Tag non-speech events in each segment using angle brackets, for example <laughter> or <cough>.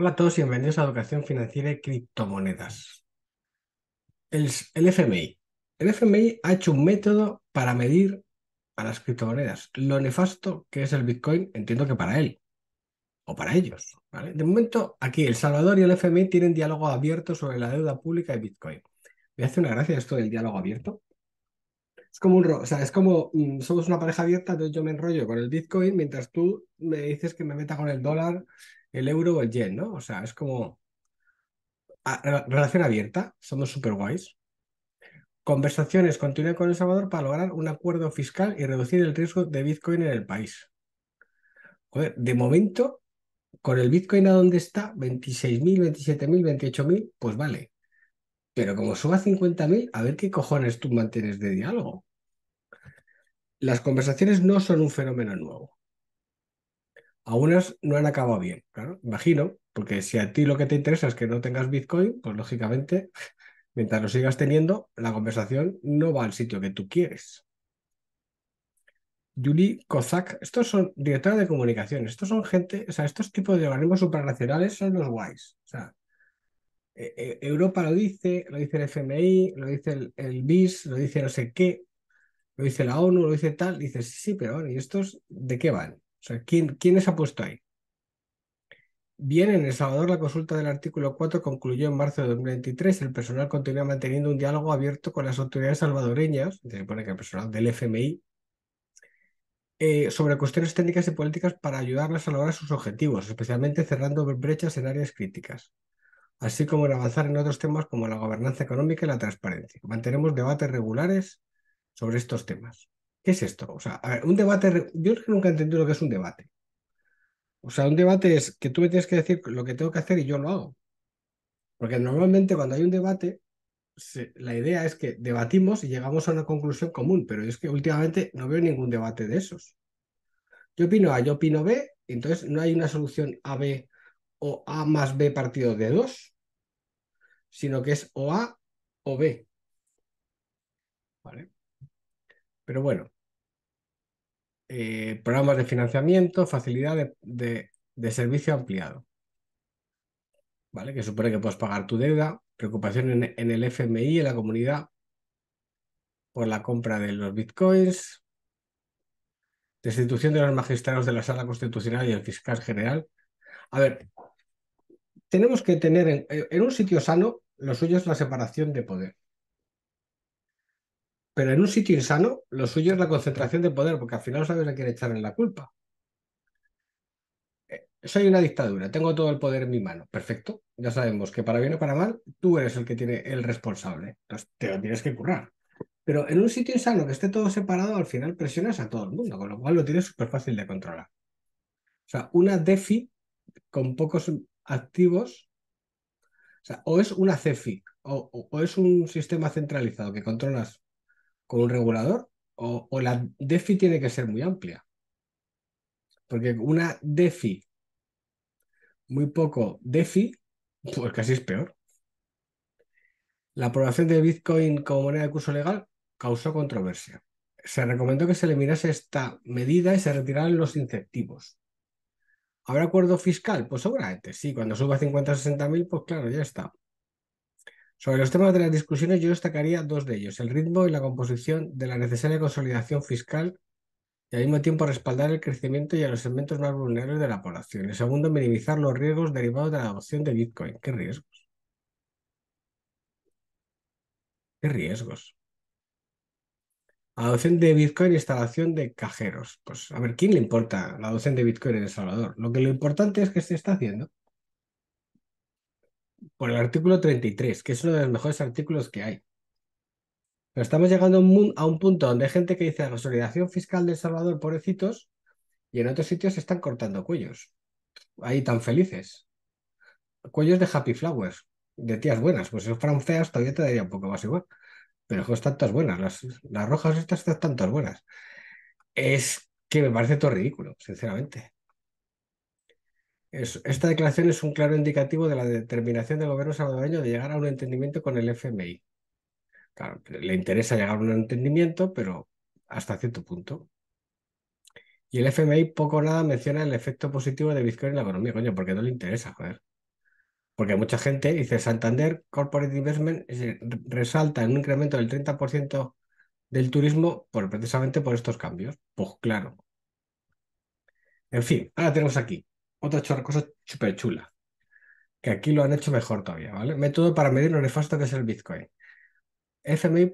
Hola a todos y bienvenidos a Educación Financiera y Criptomonedas. El, FMI. El FMI ha hecho un método para medir a las criptomonedas, lo nefasto que es el Bitcoin, entiendo que para él o para ellos. ¿vale? De momento, aquí El Salvador y el FMI tienen diálogo abierto sobre la deuda pública y Bitcoin. Me hace una gracia esto del diálogo abierto. Es como un ro o sea, es como mm, somos una pareja abierta, entonces yo me enrollo con el Bitcoin mientras tú me dices que me meta con el dólar el euro o el yen, ¿no? O sea, es como ah, relación abierta, somos súper guays. Conversaciones continúan con El Salvador para lograr un acuerdo fiscal y reducir el riesgo de Bitcoin en el país. Joder, de momento, con el Bitcoin a donde está, 26.000, 27.000, 28.000, pues vale. Pero como suba 50.000, a ver qué cojones tú mantienes de diálogo. Las conversaciones no son un fenómeno nuevo. Algunas no han acabado bien, claro, imagino, porque si a ti lo que te interesa es que no tengas Bitcoin, pues lógicamente, <laughs> mientras lo sigas teniendo, la conversación no va al sitio que tú quieres. Yuli Kozak, estos son directores de comunicaciones, estos son gente, o sea, estos tipos de organismos supranacionales son los guays. O sea, e, e, Europa lo dice, lo dice el FMI, lo dice el, BIS, lo dice no sé qué, lo dice la ONU, lo dice tal, dices, sí, sí, pero bueno, ¿y estos de qué van? ¿quiénes ha puesto ahí? Bien, en El Salvador la consulta del artículo 4 concluyó en marzo de 2023. El personal continúa manteniendo un diálogo abierto con las autoridades salvadoreñas, se supone que el personal del FMI, eh, sobre cuestiones técnicas y políticas para ayudarlas a lograr sus objetivos, especialmente cerrando brechas en áreas críticas, así como en avanzar en otros temas como la gobernanza económica y la transparencia. Mantenemos debates regulares sobre estos temas. ¿Qué es esto? O sea, a ver, un debate, yo nunca he entendido lo que es un debate. O sea, un debate es que tú me tienes que decir lo que tengo que hacer y yo lo hago. Porque normalmente cuando hay un debate, la idea es que debatimos y llegamos a una conclusión común, pero es que últimamente no veo ningún debate de esos. Yo opino A, yo opino B, entonces no hay una solución AB o A más B partido de 2, sino que es o A o B. ¿Vale? Pero bueno, eh, programas de financiamiento, facilidad de, servicio ampliado. ¿Vale? Que supone que puedes pagar tu deuda, preocupación en, el FMI, en la comunidad, por la compra de los bitcoins, destitución de los magistrados de la Sala Constitucional y el fiscal general. A ver, tenemos que tener en, en un sitio sano lo suyo es la separación de poder. Pero en un sitio insano, lo suyo es la concentración de poder, porque al final sabes a quién echarle la culpa. Eh, soy una dictadura, tengo todo el poder en mi mano. Perfecto. Ya sabemos que para bien o para mal, tú eres el que tiene el responsable. Entonces te lo tienes que currar. Pero en un sitio insano que esté todo separado, al final presionas a todo el mundo, con lo cual lo tienes súper fácil de controlar. O sea, una DeFi con pocos activos, o, es una CEFI, o es un sistema centralizado que controlas con un regulador o, la DeFi tiene que ser muy amplia. Porque una DeFi, muy poco DeFi, <laughs> pues casi es peor. La aprobación de Bitcoin como moneda de curso legal causó controversia. Se recomendó que se eliminase esta medida y se retiraran los incentivos. ¿Habrá acuerdo fiscal? Pues seguramente, sí. Cuando suba 50 o 60 mil, pues claro, ya está. Sobre los temas de las discusiones yo destacaría dos de ellos, el ritmo y la composición de la necesaria consolidación fiscal y al mismo tiempo respaldar el crecimiento y a los segmentos más vulnerables de la población. Y segundo, minimizar los riesgos derivados de la adopción de Bitcoin. ¿Qué riesgos? ¿Qué riesgos? Adopción de Bitcoin e instalación de cajeros. Pues a ver, ¿quién le importa la adopción de Bitcoin en El Salvador? Lo que lo importante es que se está haciendo por el artículo 33, que es uno de los mejores artículos que hay. Pero estamos llegando a un punto donde hay gente que dice la consolidación fiscal de El Salvador, pobrecitos, y en otros sitios se están cortando cuellos. Ahí tan felices. Cuellos de happy flowers, de tías buenas. Pues si fueran feas todavía te daría un poco más igual. Pero pues, tantas buenas. Las, rojas estas están tantas buenas. Es que me parece todo ridículo, sinceramente esta declaración es un claro indicativo de la determinación del gobierno salvadoreño de llegar a un entendimiento con el FMI. Claro, le interesa llegar a un entendimiento, pero hasta cierto punto. Y el FMI poco o nada menciona el efecto positivo de Bitcoin en la economía, coño, porque no le interesa, joder. Porque mucha gente dice Santander Corporate Investment resalta en un incremento del 30% del turismo por, precisamente por estos cambios. Pues claro. En fin, ahora tenemos aquí otra cosa súper chula, que aquí lo han hecho mejor todavía, ¿vale? Método para medir lo nefasto que es el Bitcoin. FMI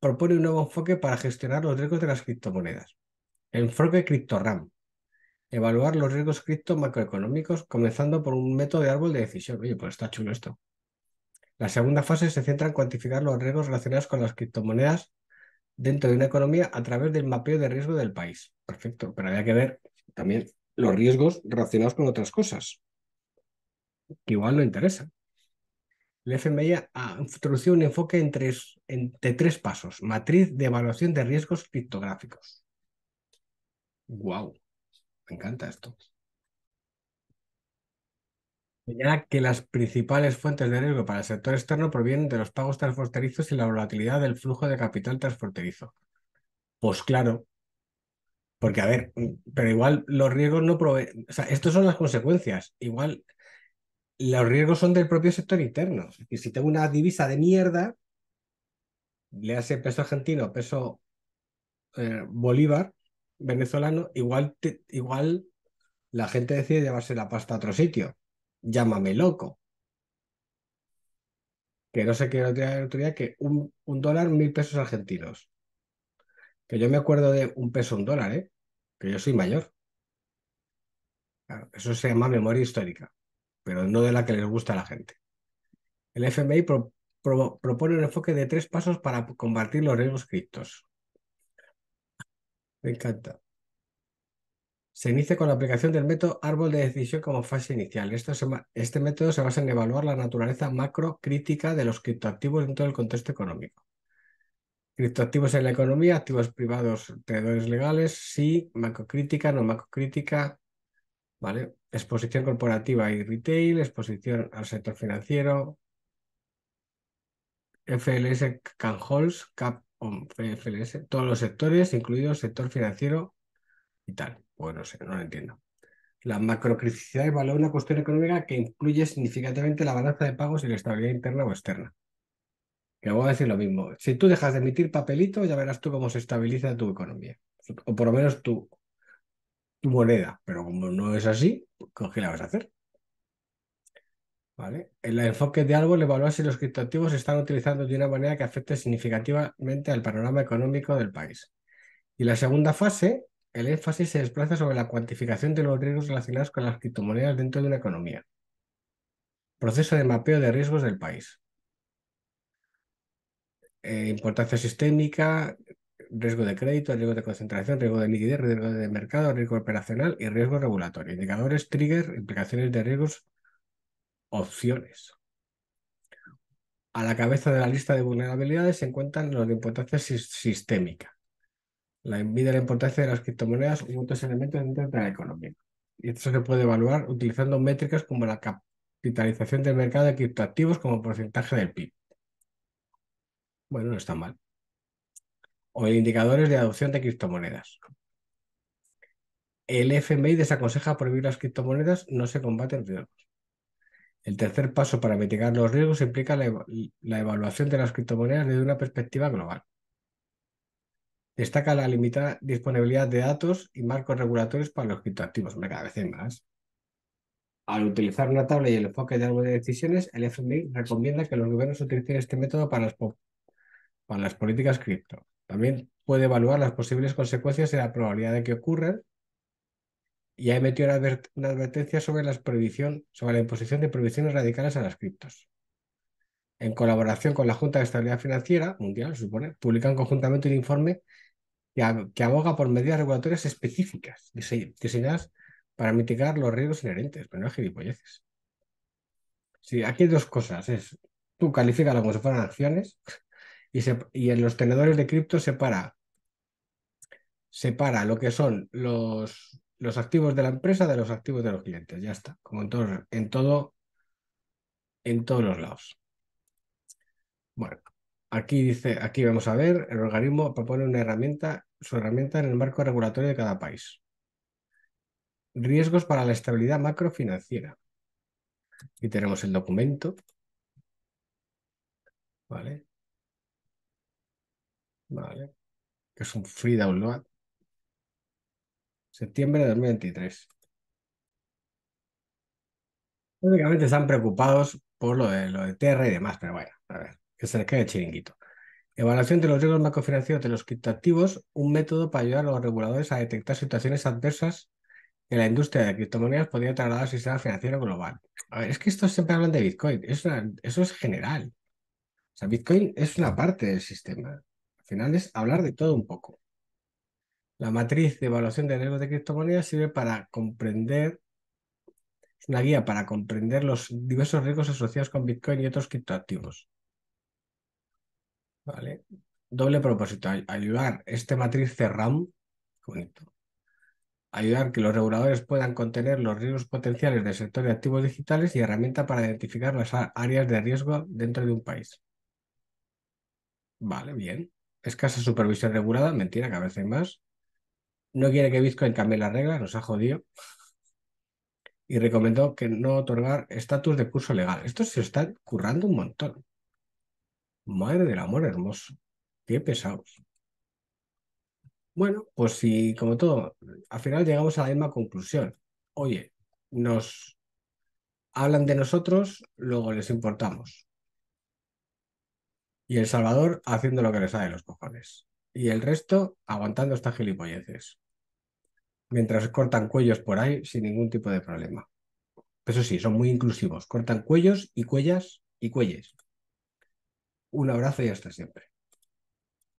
propone un nuevo enfoque para gestionar los riesgos de las criptomonedas. enfoque CryptoRAM. Evaluar los riesgos cripto macroeconómicos comenzando por un método de árbol de decisión. Oye, pues está chulo esto. La segunda fase se centra en cuantificar los riesgos relacionados con las criptomonedas dentro de una economía a través del mapeo de riesgo del país. Perfecto, pero había que ver también los riesgos relacionados con otras cosas que igual no interesa El FMI ha introducido un enfoque en tres, de tres pasos, matriz de evaluación de riesgos criptográficos. ¡Guau! Me encanta esto. señala que las principales fuentes de riesgo para el sector externo provienen de los pagos transfronterizos y la volatilidad del flujo de capital transfronterizo. Pues claro, porque, a ver, mm, pero igual los riesgos no proveen. O sea, estas son las consecuencias. Igual los riesgos son del propio sector interno. Y si tengo una divisa de mierda, le hace peso argentino, peso eh, bolívar venezolano, igual, igual la gente decide llevarse la pasta a otro sitio. Llámame loco. Que no sé qué otro que un dólar, mil pesos argentinos. Que yo me acuerdo de un peso, un dólar, ¿eh? Que yo soy mayor. eso se llama memoria histórica, pero no de la que les gusta a la gente. El FMI propone un enfoque de tres pasos para combatir los riesgos criptos. Me encanta. Se inicia con la aplicación del método árbol de decisión como fase inicial. este método se basa en evaluar la naturaleza macro crítica de los criptoactivos dentro del contexto económico. Criptoactivos en la economía, activos privados, tenedores legales, sí, macrocrítica, no macrocrítica, ¿vale? Exposición corporativa y retail, exposición al sector financiero, FLS Canholz, Cap FLS, todos los sectores, incluido el sector financiero y tal. Bueno, no sé, no lo entiendo. La macrocriticidad evalúa una cuestión económica que incluye significativamente la balanza de pagos y la estabilidad interna o externa. Que voy a decir lo mismo. Si tú dejas de emitir papelito, ya verás tú cómo se estabiliza tu economía. O por lo menos tu, moneda. Pero como no es así, pues, ¿qué la vas a hacer? ¿Vale? El enfoque de árbol evalúa si los criptoactivos se están utilizando de una manera que afecte significativamente al panorama económico del país. Y la segunda fase, el énfasis se desplaza sobre la cuantificación de los riesgos relacionados con las criptomonedas dentro de una economía. Proceso de mapeo de riesgos del país. Eh, importancia sistémica, riesgo de crédito, riesgo de concentración, riesgo de liquidez, riesgo de mercado, riesgo operacional y riesgo regulatorio. Indicadores, triggers, implicaciones de riesgos, opciones. A la cabeza de la lista de vulnerabilidades se encuentran los de importancia sistémica. La mide la importancia de las criptomonedas y otros elementos dentro de la economía. Y esto se puede evaluar utilizando métricas como la capitalización del mercado de criptoactivos como porcentaje del PIB bueno, no está mal. O indicadores de adopción de criptomonedas. El FMI desaconseja prohibir las criptomonedas, no se combaten riesgos. El tercer paso para mitigar los riesgos implica la, evaluación de las criptomonedas desde una perspectiva global. Destaca la limitada disponibilidad de datos y marcos regulatorios para los criptoactivos. cada vez hay más. Al utilizar una tabla y el enfoque de algo de decisiones, el FMI recomienda que los gobiernos utilicen este método para las para las políticas cripto. También puede evaluar las posibles consecuencias y la probabilidad de que ocurran. Y ha emitido una, advertencia sobre, prohibición, sobre la imposición de prohibiciones radicales a las criptos. En colaboración con la Junta de Estabilidad Financiera Mundial, se supone, publican conjuntamente un informe que, aboga por medidas regulatorias específicas diseñadas para mitigar los riesgos inherentes, pero no gilipolleces. Sí, aquí hay dos cosas. Es, tú las como si fueran acciones y, en los tenedores de cripto separa, separa lo que son los, los activos de la empresa de los activos de los clientes. Ya está, como en, en, todo, en todos los lados. Bueno, aquí dice, aquí vamos a ver, el organismo propone una herramienta, su herramienta en el marco regulatorio de cada país. Riesgos para la estabilidad macrofinanciera. Aquí tenemos el documento. ¿Vale? Vale. Que es un free download. Septiembre de 2023. Básicamente están preocupados por lo de, lo de TR y demás, pero bueno, a ver, que se les quede chiringuito. Evaluación de los riesgos macrofinancieros de los criptoactivos, un método para ayudar a los reguladores a detectar situaciones adversas en la industria de criptomonedas podría trasladar al sistema financiero global. A ver, es que esto siempre hablan de Bitcoin, es eso es general. O sea, Bitcoin es una parte del sistema final hablar de todo un poco. La matriz de evaluación de riesgos de criptomonedas sirve para comprender, es una guía para comprender los diversos riesgos asociados con Bitcoin y otros criptoactivos. ¿Vale? Doble propósito, ayudar este matriz CRAM, bonito, ayudar que los reguladores puedan contener los riesgos potenciales del sector de activos digitales y herramienta para identificar las áreas de riesgo dentro de un país. Vale, bien escasa supervisión regulada, mentira, que a veces más. No quiere que Bitcoin cambie las reglas, nos ha jodido. Y recomendó que no otorgar estatus de curso legal. Esto se está currando un montón. Madre del amor hermoso. Qué pesados. Bueno, pues si, como todo, al final llegamos a la misma conclusión. Oye, nos hablan de nosotros, luego les importamos y El Salvador haciendo lo que le sale los cojones. Y el resto aguantando estas gilipolleces. Mientras cortan cuellos por ahí sin ningún tipo de problema. Eso sí, son muy inclusivos. Cortan cuellos y cuellas y cuelles. Un abrazo y hasta siempre.